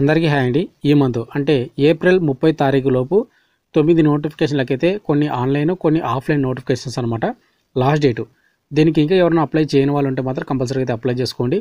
అందరికీ హాయ్ అండి ఈ మంత్ అంటే ఏప్రిల్ ముప్పై తారీఖు లోపు తొమ్మిది నోటిఫికేషన్లకైతే కొన్ని ఆన్లైన్ కొన్ని ఆఫ్లైన్ నోటిఫికేషన్స్ అనమాట లాస్ట్ డేటు దీనికి ఇంకా ఎవరైనా అప్లై చేయని వాళ్ళు ఉంటే మాత్రం కంపల్సరీ అయితే అప్లై చేసుకోండి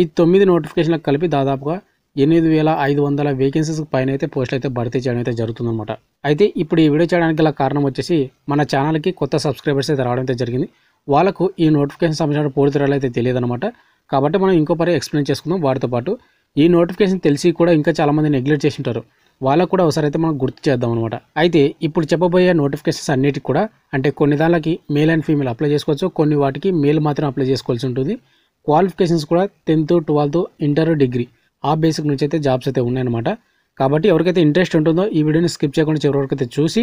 ఈ తొమ్మిది నోటిఫికేషన్లకు కలిపి దాదాపుగా ఎనిమిది వేల ఐదు వందల వేకెన్సీస్ పైన అయితే పోస్టులు అయితే భర్తీ చేయడం అయితే జరుగుతుందన్నమాట అయితే ఇప్పుడు ఈ వీడియో చేయడానికి గల కారణం వచ్చేసి మన ఛానల్కి కొత్త సబ్స్క్రైబర్స్ అయితే రావడం అయితే జరిగింది వాళ్ళకు ఈ నోటిఫికేషన్ సంబంధించిన పూర్తి అయితే తెలియదు అనమాట కాబట్టి మనం ఇంకో పరి ఎక్స్ప్లెయిన్ చేసుకుందాం వాటితో పాటు ఈ నోటిఫికేషన్ తెలిసి కూడా ఇంకా చాలామంది నెగ్లెక్ట్ చేసి ఉంటారు వాళ్ళకు కూడా ఒకసారైతే మనం గుర్తు చేద్దాం అనమాట అయితే ఇప్పుడు చెప్పబోయే నోటిఫికేషన్స్ అన్నిటికి కూడా అంటే కొన్ని దానికి మేల్ అండ్ ఫీమేల్ అప్లై చేసుకోవచ్చు కొన్ని వాటికి మేల్ మాత్రం అప్లై చేసుకోవాల్సి ఉంటుంది క్వాలిఫికేషన్స్ కూడా టెన్త్ ట్వెల్త్ ఇంటర్ డిగ్రీ ఆ బేసిక్ నుంచి అయితే జాబ్స్ అయితే ఉన్నాయన్నమాట కాబట్టి ఎవరికైతే ఇంట్రెస్ట్ ఉంటుందో ఈ వీడియోని స్కిప్ చేయకుండా చివరి వరకు అయితే చూసి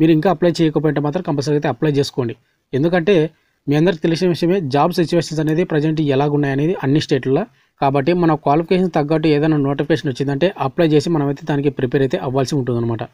మీరు ఇంకా అప్లై చేయకపోయినా మాత్రం కంపల్సరీ అయితే అప్లై చేసుకోండి ఎందుకంటే మీ అందరికి తెలిసిన విషయమే జాబ్ సిచ్యువేషన్స్ అనేది ప్రజెంట్ ఎలాగున్నాయనేది అన్ని స్టేట్లలో కాబట్టి మన క్వాలిఫికేషన్ తగ్గట్టు ఏదైనా నోటిఫికేషన్ వచ్చిందంటే అప్లై చేసి మనమైతే దానికి ప్రిపేర్ అయితే అవ్వాల్సి ఉంటుందన్నమాట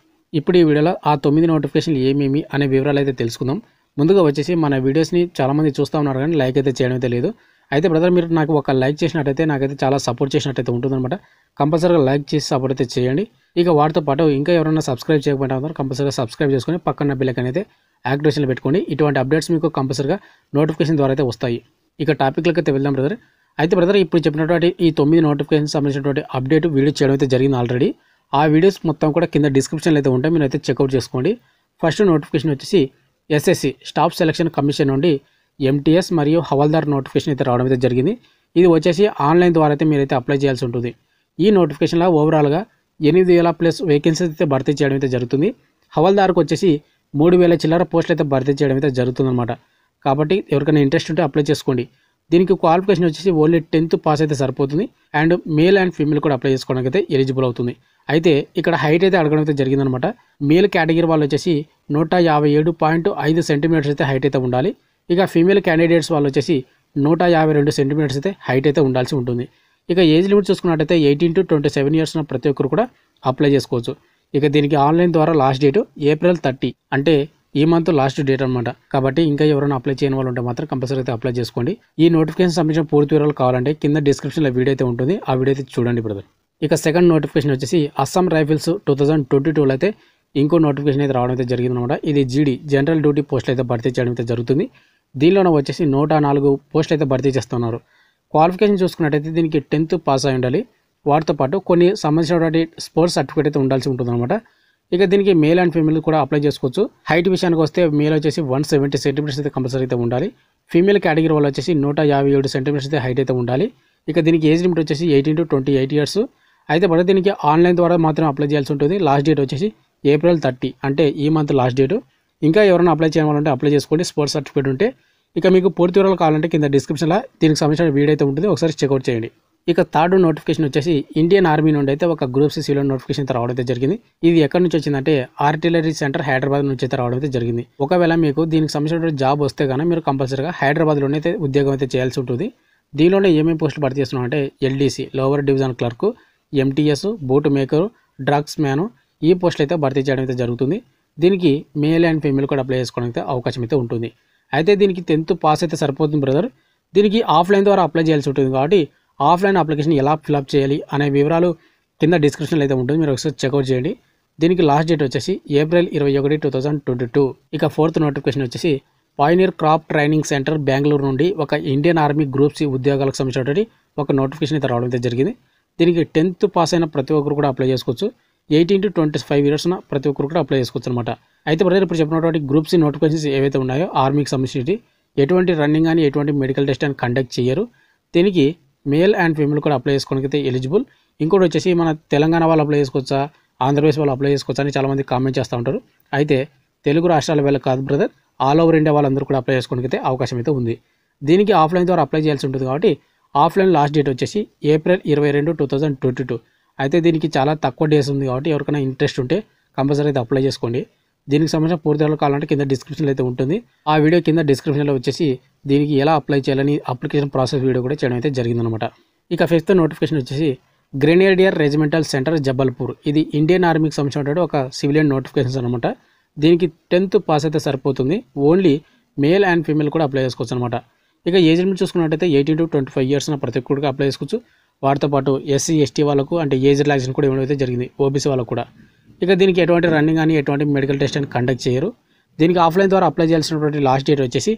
ఇప్పుడు ఈ వీడియోలో ఆ తొమ్మిది నోటిఫికేషన్లు ఏమేమి అనే వివరాలు అయితే తెలుసుకుందాం ముందుగా వచ్చేసి మన వీడియోస్ని చాలామంది చూస్తూ ఉన్నారు కానీ లైక్ అయితే చేయడం అయితే లేదు అయితే బ్రదర్ మీరు నాకు ఒక లైక్ చేసినట్టయితే నాకైతే చాలా సపోర్ట్ చేసినట్టయితే ఉంటుందన్నమాట కంపల్సరీగా లైక్ చేసి సపోర్ట్ అయితే చేయండి ఇక వాటితో పాటు ఇంకా ఎవరైనా సబ్స్క్రైబ్ చేయకపోయినా ఉన్నారు కంపల్సరీగా సబ్స్క్రైబ్ చేసుకొని పక్కన బిల్లకి అయితే యాక్టివేషన్లో పెట్టుకోండి ఇటువంటి అప్డేట్స్ మీకు కంపల్సరీగా నోటిఫికేషన్ ద్వారా అయితే వస్తాయి ఇక టాపిక్లకి అయితే వెళ్దాం బ్రదర్ అయితే బ్రదర్ ఇప్పుడు చెప్పినటువంటి ఈ తొమ్మిది నోటిఫికేషన్ సంబంధించినటువంటి అప్డేట్ వీడియో చేయడం అయితే జరిగింది ఆల్రెడీ ఆ వీడియోస్ మొత్తం కూడా కింద డిస్క్రిప్షన్లో అయితే ఉంటాయి మీరు అయితే చెక్అవుట్ చేసుకోండి ఫస్ట్ నోటిఫికేషన్ వచ్చేసి ఎస్ఎస్సి స్టాఫ్ సెలక్షన్ కమిషన్ నుండి ఎంటీఎస్ మరియు హవాల్దార్ నోటిఫికేషన్ అయితే రావడం అయితే జరిగింది ఇది వచ్చేసి ఆన్లైన్ ద్వారా అయితే మీరైతే అప్లై చేయాల్సి ఉంటుంది ఈ నోటిఫికేషన్లో ఓవరాల్గా ఎనిమిది వేల ప్లస్ వేకెన్సీస్ అయితే భర్తీ చేయడం అయితే జరుగుతుంది హవాల్దార్కు వచ్చేసి మూడు వేల చిల్లర పోస్టులు అయితే భర్తీ చేయడం అయితే జరుగుతుందన్నమాట కాబట్టి ఎవరికైనా ఇంట్రెస్ట్ ఉంటే అప్లై చేసుకోండి దీనికి క్వాలిఫికేషన్ వచ్చేసి ఓన్లీ టెన్త్ పాస్ అయితే సరిపోతుంది అండ్ మేల్ అండ్ ఫీమేల్ కూడా అప్లై చేసుకోవడానికి అయితే ఎలిజిబుల్ అవుతుంది అయితే ఇక్కడ హైట్ అయితే అడగడం అయితే జరిగిందనమాట మేల్ కేటగిరీ వాళ్ళు వచ్చేసి నూట యాభై ఏడు పాయింట్ ఐదు సెంటీమీటర్స్ అయితే హైట్ అయితే ఉండాలి ఇక ఫీమేల్ క్యాండిడేట్స్ వాళ్ళు వచ్చేసి నూట యాభై రెండు సెంటీమీటర్స్ అయితే హైట్ అయితే ఉండాల్సి ఉంటుంది ఇక ఏజ్ లిమిట్ చూసుకున్నట్టయితే eighteen to twenty seven years ఉన్న ప్రతి ఒక్కరు కూడా అప్లై చేసుకోవచ్చు ఇక దీనికి ఆన్లైన్ ద్వారా లాస్ట్ డేటు ఏప్రిల్ థర్టీ అంటే ఈ మంత్ లాస్ట్ డేట్ అనమాట కాబట్టి ఇంకా ఎవరైనా అప్లై చేయని వాళ్ళు ఉంటే మాత్రం కంపల్సరీ అయితే అప్లై చేసుకోండి ఈ నోటిఫికేషన్ సంబంధించిన పూర్తి వివరాలు కావాలంటే కింద డిస్క్రిప్షన్లో వీడియో అయితే ఉంటుంది ఆ వీడియో అయితే చూడండి బ్రదర్ ఇక సెకండ్ నోటిఫికేషన్ వచ్చేసి Assam rifles two thousand twenty టూలో అయితే ఇంకో నోటిఫికేషన్ అయితే రావడం అయితే జరిగిందనమాట ఇది జీడీ జనరల్ డ్యూటీ పోస్టులు అయితే భర్తీ చేయడం అయితే జరుగుతుంది దీనిలోనే వచ్చేసి నూట నాలుగు పోస్టులు అయితే భర్తీ చేస్తున్నారు క్వాలిఫికేషన్ చూసుకున్నట్టయితే దీనికి టెన్త్ పాస్ అయి ఉండాలి వాటితో పాటు కొన్ని సంబంధించినటువంటి స్పోర్ట్స్ సర్టిఫికేట్ అయితే ఉండాల్సి ఉంటుందన్నమాట ఇక దీనికి మేల్ అండ్ ఫీమేల్ కూడా అప్లై చేసుకోవచ్చు హైట్ విషయానికి వస్తే మేల్ వచ్చేసి వన్ సెవెంటీ సెంటీమీటర్స్ అయితే కంపల్సరీ అయితే ఉండాలి ఫీమేల్ కేటగిరీ వాళ్ళు వచ్చేసి నూట యాభై ఏడు సెంటీమీటర్స్ అయితే హైట్ అయితే ఉండాలి ఇక దీనికి ఏజ్ లిమిట్ వచ్చేసి eighteen to twenty eight years అయితే పడితే దీనికి ఆన్లైన్ ద్వారా మాత్రం అప్లై చేయాల్సి ఉంటుంది లాస్ట్ డేట్ వచ్చేసి ఏప్రిల్ థర్టీ అంటే ఈ మంత్ లాస్ట్ డేటు ఇంకా ఎవరైనా అప్లై చేయాలంటే అప్లై చేసుకోండి స్పోర్ట్స్ సర్టిఫికేట్ ఉంటే ఇక మీకు పూర్తి వివరాలు కావాలంటే కింద డిస్క్రిప్షన్లో దీనికి సంబంధించిన వీడియో అయితే ఉంటుంది ఒకసారి చెక్అవుట్ చేయండి ఇక థర్డ్ నోటిఫికేషన్ వచ్చేసి ఇండియన్ ఆర్మీ నుండి అయితే ఒక గ్రూప్ సిలో నోటిఫికేషన్ రావడం అయితే జరిగింది ఇది ఎక్కడి నుంచి వచ్చిందంటే ఆర్టిలరీ సెంటర్ హైదరాబాద్ నుంచి అయితే రావడం అయితే జరిగింది ఒకవేళ మీకు దీనికి సంబంధించిన జాబ్ వస్తే కానీ మీరు కంపల్సరీగా హైదరాబాద్లోనే అయితే ఉద్యోగం అయితే చేయాల్సి ఉంటుంది దీనిలోనే ఏమేమి పోస్టులు భర్తీ చేస్తున్నాం అంటే LDC lower division clerk MTS boat maker draughtsman ఈ పోస్టులు అయితే భర్తీ చేయడం అయితే జరుగుతుంది దీనికి మేల్ అండ్ ఫీమేల్ కూడా అప్లై చేసుకోవడానికి అవకాశం అయితే ఉంటుంది అయితే దీనికి టెన్త్ పాస్ అయితే సరిపోతుంది బ్రదర్ దీనికి ఆఫ్లైన్ ద్వారా అప్లై చేయాల్సి ఉంటుంది కాబట్టి ఆఫ్లైన్ అప్లికేషన్ ఎలా ఫిల్అప్ చేయాలి అనే వివరాలు కింద డిస్క్రిప్షన్లో అయితే ఉంటుంది మీరు ఒకసారి చెక్అవుట్ చేయండి దీనికి లాస్ట్ డేట్ వచ్చేసి ఏప్రిల్ ఇరవై ఒకటి టూ థౌజండ్ ట్వంటీ టూ ఇక ఫోర్త్ నోటిఫికేషన్ వచ్చేసి pioneer corps training centre Bengaluru నుండి ఒక ఇండియన్ ఆర్మీ గ్రూప్స్ ఉద్యోగాలకు సంబంధించినటువంటి ఒక నోటిఫికేషన్ అయితే రావడం అయితే జరిగింది దీనికి టెన్త్ పాస్ అయిన ప్రతి ఒక్కరు కూడా అప్లై చేసుకోవచ్చు ఎయిటీన్ టు ట్వంటీ ఫైవ్ ఇయర్స్న ప్రతి ఒక్కరు కూడా అప్లై చేసుకోవచ్చు అనమాట అయితే బ్రదర్ ఇప్పుడు చెప్పినటువంటి గ్రూప్స్ నోటిఫికేషన్స్ ఏవైతే ఉన్నాయో ఆర్మీకి సంబంధించి ఎటువంటి రన్నింగ్ అని ఎటువంటి మెడికల్ టెస్ట్ అని కండక్ట్ చేయరు దీనికి మేల్ అండ్ ఫీమేల్ కూడా అప్లై చేసుకోవడానికి ఎలిజిబుల్ ఇంకోటి వచ్చేసి మన తెలంగాణ వాళ్ళు అప్లై చేసుకోవచ్చా ఆంధ్రప్రదేశ్ వాళ్ళు అప్లై చేసుకోవచ్చా అని చాలామంది కామెంట్ చేస్తూ ఉంటారు అయితే తెలుగు రాష్ట్రాల వాళ్ళకి కాదు బ్రదర్ ఆల్ ఓవర్ ఇండియా వాళ్ళందరూ కూడా అప్లై చేసుకోవడానికి అవకాశం అయితే ఉంది దీనికి ఆఫ్లైన్ ద్వారా అప్లై చేయాల్సి ఉంటుంది కాబట్టి ఆఫ్లైన్ లాస్ట్ డేట్ వచ్చేసి ఏప్రిల్ ఇరవై రెండు టూ థౌజండ్ ట్వంటీ టూ అయితే దీనికి చాలా తక్కువ డేస్ ఉంది కాబట్టి ఎవరికైనా ఇంట్రెస్ట్ ఉంటే కంపల్సరీ అయితే అప్లై చేసుకోండి దీనికి సంబంధించిన పూర్తి వివరాలు కావాలంటే కింద డిస్క్రిప్షన్లో అయితే ఉంటుంది ఆ వీడియో కింద డిస్క్రిప్షన్లో వచ్చేసి దీనికి ఎలా అప్లై చేయాలని అప్లికేషన్ ప్రాసెస్ వీడియో కూడా చేయడం అయితే జరిగిందనమాట ఇక ఫిఫ్త్ నోటిఫికేషన్ వచ్చేసి గ్రెనేడియర్ రెజిమెంటల్ సెంటర్ జబల్పూర్ ఇది ఇండియన్ ఆర్మీకి సంబంధించిన ఒక సివిలియన్ నోటిఫికేషన్స్ అనమాట దీనికి టెన్త్ పాస్ అయితే సరిపోతుంది ఓన్లీ మేల్ అండ్ ఫీమేల్ కూడా అప్లై చేసుకోవచ్చు అనమాట ఇక ఏజ్ లిమిట్ చూసుకున్నట్టయితే ఎయిటీన్ టు ట్వంటీ ఫైవ్ ఇయర్స్న ప్రతి ఒక్కరికి అప్లై చేసుకోవచ్చు వాటితో పాటు ఎస్సీ ఎస్టీ వాళ్ళకు అంటే ఏజ్ రిలాక్సేషన్ కూడా ఇవ్వడం అయితే జరిగింది ఓబీసీ వాళ్ళకు కూడా ఇక దీనికి ఎటువంటి రన్నింగ్ కానీ ఎటువంటి మెడికల్ టెస్ట్ అని కండక్ట్ చేయరు దీనికి ఆఫ్లైన్ ద్వారా అప్లై చేయాల్సినటువంటి లాస్ట్ డేట్ వచ్చేసి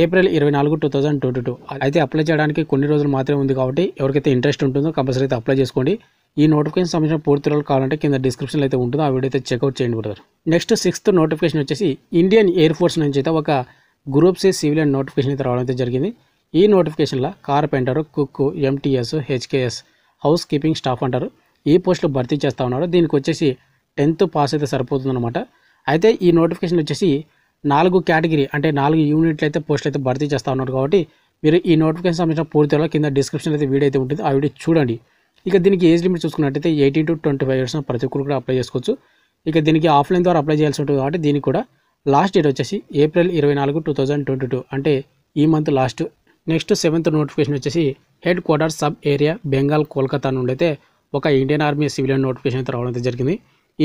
ఏప్రిల్ ఇరవై నాలుగు టూ థౌజండ్ ట్వంటీ టూ అయితే అప్లై చేయడానికి కొన్ని రోజులు మాత్రమే ఉంది కాబట్టి ఎవరికైతే ఇంట్రెస్ట్ ఉంటుందో కంపల్సరీ అయితే అప్లై చేసుకోండి ఈ నోటిఫికేషన్ సంబంధించిన పూర్తి రోజులు కావాలంటే కింద డిస్క్రిప్షన్లో అయితే ఉంటుందో ఆ వీడియో అయితే చెక్అవుట్ చేయండి బ్రదర్ నెక్స్ట్ సిక్స్త్ నోటిఫికేషన్ వచ్చేసి ఇండియన్ ఎయిర్ ఫోర్స్ నుంచి అయితే ఒక గ్రూప్ సి సివిలియన్ నోటిఫికేషన్ అయితే రావడం అయితే జరిగింది ఈ నోటిఫికేషన్లో carpenter cook MTS HKS housekeeping staff అంటారు ఈ పోస్టులు భర్తీ చేస్తూ ఉన్నారు దీనికి వచ్చేసి టెన్త్ పాస్ అయితే సరిపోతుందన్నమాట అయితే ఈ నోటిఫికేషన్ వచ్చేసి నాలుగు కేటగిరీ అంటే నాలుగు యూనిట్లు అయితే పోస్టులు అయితే భర్తీ చేస్తూ ఉన్నారు కాబట్టి మీరు ఈ నోటిఫికేషన్ సంబంధించిన పూర్తిలో కింద డిస్క్రిప్షన్ అయితే వీడియో అయితే ఉంటుంది ఆ వీడియో చూడండి ఇక దీనికి ఏజ్ లిమిట్ చూసుకున్నట్టయితే eighteen to twenty five years ప్రతి ఒక్కరు కూడా అప్లై చేసుకోవచ్చు ఇక దీనికి ఆఫ్లైన్ ద్వారా అప్లై చేయాల్సి ఉంటుంది కాబట్టి దీనికి కూడా లాస్ట్ డేట్ వచ్చేసి ఏప్రిల్ ఇరవై నాలుగు టూ ట్వంటీ టూ అంటే ఈ month last next seventh notification వచ్చేసి head quarter sub area Bengal Kolkata నుండి అయితే ఒక ఇండియన్ ఆర్మీ సివిలియన్ నోటిఫికేషన్ అయితే రావడం అయితే జరిగింది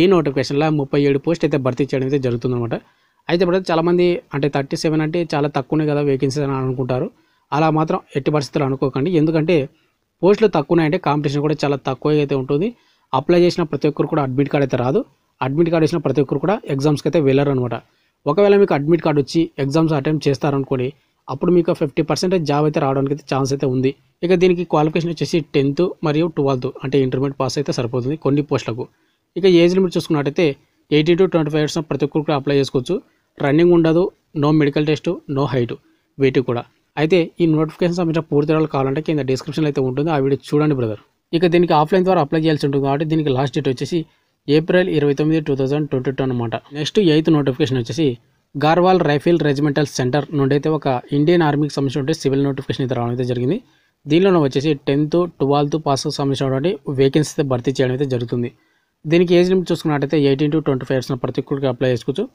ఈ నోటిఫికేషన్లో ముప్పై ఏడు పోస్ట్ అయితే భర్తీ చేయడం అయితే జరుగుతుందన్నమాట అయితే ఇప్పుడు చాలామంది అంటే థర్టీ సెవెన్ అంటే చాలా తక్కువనే కదా వేకెన్సీ అని అనుకుంటారు అలా మాత్రం ఎట్టి పరిస్థితులు అనుకోకండి ఎందుకంటే పోస్టులు తక్కువ అంటే కాంపిటీషన్ కూడా చాలా తక్కువ అయితే ఉంటుంది అప్లై చేసిన ప్రతి ఒక్కరు కూడా అడ్మిట్ కార్డ్ అయితే రాదు అడ్మిట్ కార్డ్ ఇచ్చిన ప్రతి ఒక్కరు కూడా ఎగ్జామ్స్కి అయితే వెళ్ళరు అనమాట ఒకవేళ మీకు అడ్మిట్ కార్డ్ వచ్చి ఎగ్జామ్స్ అటెంప్ట్ చేస్తారనుకోండి అప్పుడు మీకు ఫిఫ్టీ పర్సెంటేజ్ జాబ్ అయితే రావడానికి అయితే ఛాన్స్ అయితే ఉంది ఇక దీనికి క్వాలిఫికేషన్ వచ్చేసి టెన్త్ మరియు ట్వెల్త్ అంటే ఇంటర్మీడియట్ పాస్ అయితే సరిపోతుంది కొన్ని పోస్టులకు ఇక ఏజ్ లిమిట్ చూసుకున్నట్టయితే eighteen to twenty five years ప్రతి ఒక్కరు అప్లై చేసుకోవచ్చు రన్నింగ్ ఉండదు no medical test no height weight కూడా అయితే ఈ నోటిఫికేషన్ సంబంధించిన పూర్తి వివరాలు కావాలంటే కింద డిస్క్రిప్షన్లో అయితే ఉంటుంది ఆ వీడియో చూడండి బ్రదర్ ఇక దీనికి ఆఫ్లైన్ ద్వారా అప్లై చేయాల్సి ఉంటుంది కాబట్టి దీనికి లాస్ట్ డేట్ వచ్చేసి ఏప్రిల్ ఇరవై తొమ్మిది టూ థౌజండ్ ట్వంటీ టూ అనమాట నెక్స్ట్ ఎయిత్ నోటిఫికేషన్ వచ్చేసి గార్వాల్ రైఫిల్ రెజిమెంటల్ సెంటర్ నుండి అయితే ఒక ఇండియన్ ఆర్మీకి సంబంధించినటువంటి సివిల్ నోటిఫికేషన్ అయితే రావడం అయితే జరిగింది దీనిలో వచ్చేసి టెన్త్ ట్వెల్త్ పాస్కు సంబంధించినటువంటి వేకెన్సీ అయితే భర్తీ చేయడం అయితే జరుగుతుంది దీనికి ఏజ్ లిమిట్ చూసుకున్నట్టయితే eighteen to twenty five years ప్రతి ఒక్కరికి అప్లై చేసుకోవచ్చు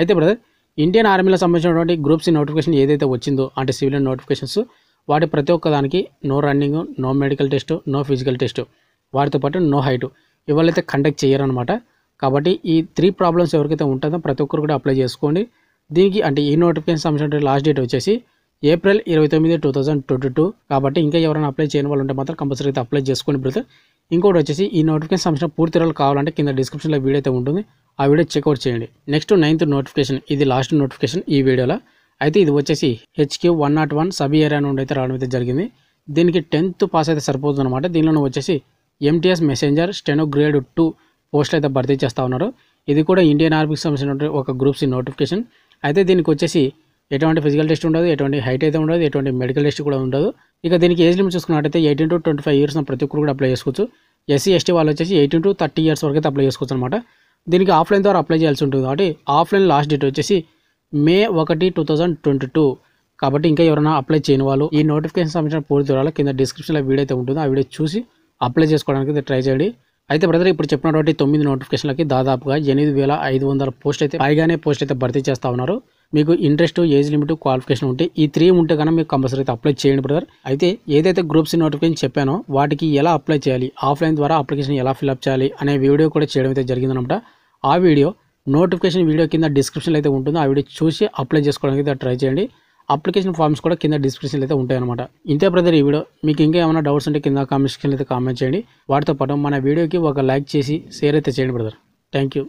అయితే బ్రదర్ ఇండియన్ ఆర్మీలో సంబంధించినటువంటి గ్రూప్స్ నోటిఫికేషన్ ఏదైతే వచ్చిందో అంటే సివిల్ నోటిఫికేషన్స్ వాటి ప్రతి ఒక్క దానికి no running no medical test no physical test వాటితో పాటు నో హైట్ ఇవాళైతే కండక్ట్ చేయరనమాట కాబట్టి ఈ త్రీ ప్రాబ్లమ్స్ ఎవరికైతే ఉంటుందో ప్రతి ఒక్కరు కూడా అప్లై చేసుకోండి దీనికి అంటే ఈ నోటిఫికేషన్ సంబంధించిన లాస్ట్ డేట్ వచ్చేసి ఏప్రిల్ ఇరవై తొమ్మిది టూ థౌసండ్ ట్వంటీ టూ కాబట్టి ఇంకా ఎవరైనా అప్లై చేయని వాళ్ళు ఉంటే మాత్రం కంపల్సరీ అయితే అప్లై చేసుకుని బ్రదర్ ఇంకోటి వచ్చేసి ఈ నోటిఫికేషన్ సంబంధించిన పూర్తి రోజులు కావాలంటే కింద డిస్క్రిప్షన్లో వీడియో అయితే ఉంటుంది ఆ వీడియో చెక్అవుట్ చేయండి నెక్స్ట్ నైన్త్ నోటిఫికేషన్ ఇది లాస్ట్ నోటిఫికేషన్ ఈ వీడియోలో అయితే ఇది వచ్చేసి HQ one not one sub area నుండి అయితే రావడం అయితే జరిగింది దీనికి టెన్త్ పాస్ అయితే సరిపోతుంది అనమాట దీనిలోనే వచ్చేసి MTS messenger steno grade two పోస్టులు అయితే భర్తీ చేస్తూ ఉన్నారు ఇది కూడా ఇండియన్ ఆర్మీకి సంబంధించినటువంటి ఒక గ్రూప్స్ నోటిఫికేషన్ అయితే దీనికి వచ్చేసి ఎటువంటి ఫిజికల్ టెస్ట్ ఉండదు ఎటువంటి హైట్ అయితే ఉండదు ఎటువంటి మెడికల్ టెస్ట్ కూడా ఉండదు ఇక దీనికి ఏజ్ లిమిట్ చూసుకున్నట్టయితే eighteen to twenty five years ప్రతి ఒక్కరు కూడా అప్లై చేసుకోవచ్చు ఎస్సీ ఎస్టీ వాళ్ళు వచ్చేసి ఎయిటీన్ టు థర్టీ ఇయర్స్ వరకు అయితే అప్లై చేసుకోవచ్చు అనమాట దీనికి ఆఫ్లైన్ ద్వారా అప్లై చేయాల్సి ఉంటుంది కాబట్టి ఆఫ్లైన్ లాస్ట్ డేట్ వచ్చేసి మే ఒకటి టూ థౌజండ్ ట్వంటీ టూ కాబట్టి ఇంకా ఎవరైనా అప్లై చేయని వాళ్ళు ఈ నోటిఫికేషన్ సంబంధించిన పూర్తి వివరాలు కింద డిస్క్రిప్షన్లో వీడియో అయితే ఉంటుందో ఆ వీడియో చూసి అప్లై చేసుకోవడానికి ట్రై చేయండి అయితే బ్రదర్ ఇప్పుడు చెప్పినటువంటి తొమ్మిది నోటిఫికేషన్లకి దాదాపుగా ఎనిమిది వేల ఐదు వందల పోస్ట్ అయితే పైగానే పోస్ట్ అయితే భర్తీ చేస్తా ఉన్నారు మీకు ఇంట్రెస్ట్ ఏజ్ లిమిట్ క్వాలిఫికేషన్ ఉంటే ఈ త్రీ ఉంటే కనుక మీకు కంపల్సరీ అయితే అప్లై చేయండి బ్రదర్ అయితే ఏదైతే గ్రూప్స్ నోటిఫికేషన్ చెప్పానో వాటికి ఎలా అప్లై చేయాలి ఆఫ్లైన్ ద్వారా అప్లికేషన్ ఎలా ఫిల్అప్ చేయాలి అనే వీడియో కూడా చేయడం అయితే జరిగిందనమాట ఆ వీడియో నోటిఫికేషన్ వీడియో కింద డిస్క్రిప్షన్లో అయితే ఉంటుందో ఆ వీడియో చూసి అప్లై చేసుకోవడానికి ట్రై చేయండి అప్లికేషన్ ఫామ్స్ కూడా కింద డిస్క్రిప్షన్లో అయితే ఉంటాయన్నమాట ఇంతే బ్రదర్ ఈ వీడియో మీకు ఇంకా ఏమైనా డౌట్స్ ఉంటే కింద కామెంట్ సెక్షన్లో అయితే కామెంట్ చేయండి వాటితో పాటు మన వీడియోకి ఒక లైక్ చేసి షేర్ అయితే చేయండి బ్రదర్ థ్యాంక్ యూ